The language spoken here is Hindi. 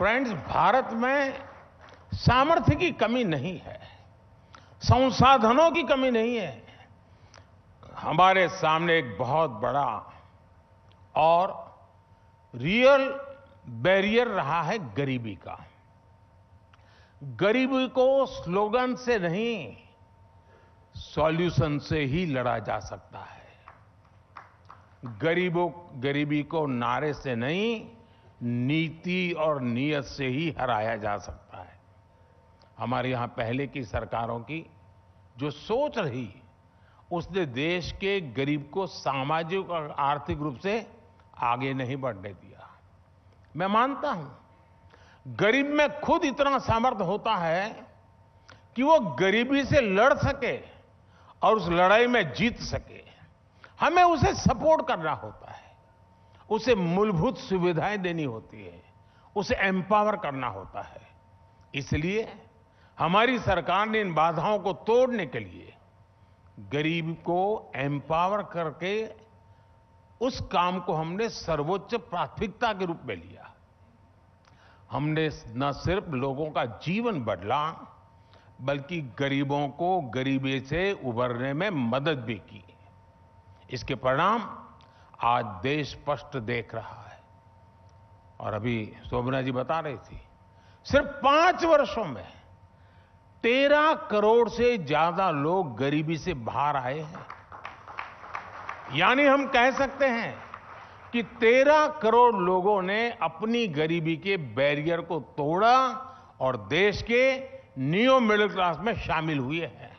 फ्रेंड्स भारत में सामर्थ्य की कमी नहीं है संसाधनों की कमी नहीं है हमारे सामने एक बहुत बड़ा और रियल बैरियर रहा है गरीबी का गरीबी को स्लोगन से नहीं सॉल्यूशन से ही लड़ा जा सकता है गरीबों गरीबी को नारे से नहीं नीति और नीयत से ही हराया जा सकता है हमारे यहां पहले की सरकारों की जो सोच रही उसने देश के गरीब को सामाजिक और आर्थिक रूप से आगे नहीं बढ़ने दिया मैं मानता हूं गरीब में खुद इतना सामर्थ्य होता है कि वो गरीबी से लड़ सके और उस लड़ाई में जीत सके हमें उसे सपोर्ट करना होता है उसे मूलभूत सुविधाएं देनी होती है उसे एम्पावर करना होता है इसलिए हमारी सरकार ने इन बाधाओं को तोड़ने के लिए गरीब को एम्पावर करके उस काम को हमने सर्वोच्च प्राथमिकता के रूप में लिया हमने न सिर्फ लोगों का जीवन बदला बल्कि गरीबों को गरीबी से उभरने में मदद भी की इसके परिणाम आज देश स्पष्ट देख रहा है और अभी शोभना जी बता रही थी सिर्फ पांच वर्षों में तेरह करोड़ से ज्यादा लोग गरीबी से बाहर आए हैं यानी हम कह सकते हैं कि तेरह करोड़ लोगों ने अपनी गरीबी के बैरियर को तोड़ा और देश के न्यू मिडिल क्लास में शामिल हुए हैं